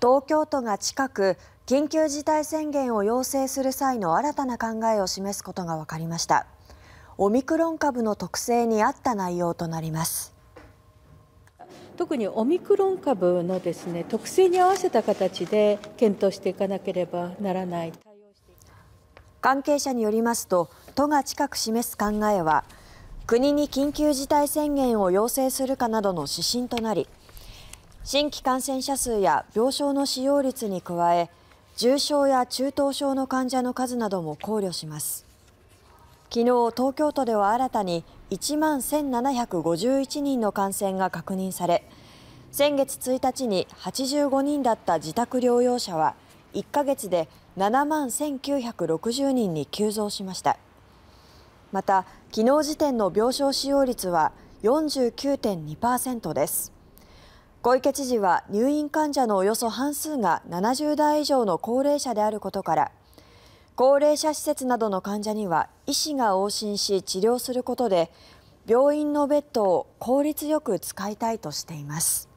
東京都が近く緊急事態宣言を要請する際の新たな考えを示すことが分かりましたオミクロン株の特性に合った内容となります特にオミクロン株のですね特性に合わせた形で検討していかなければならない関係者によりますと都が近く示す考えは国に緊急事態宣言を要請するかなどの指針となり新規感染者数や病床の使用率に加え重症や中等症の患者の数なども考慮します昨日、東京都では新たに1万1751人の感染が確認され先月1日に85人だった自宅療養者は1ヶ月で7万1960人に急増しましたまた、昨日時点の病床使用率は49.2%です。小池知事は入院患者のおよそ半数が70代以上の高齢者であることから高齢者施設などの患者には医師が往診し治療することで病院のベッドを効率よく使いたいとしています。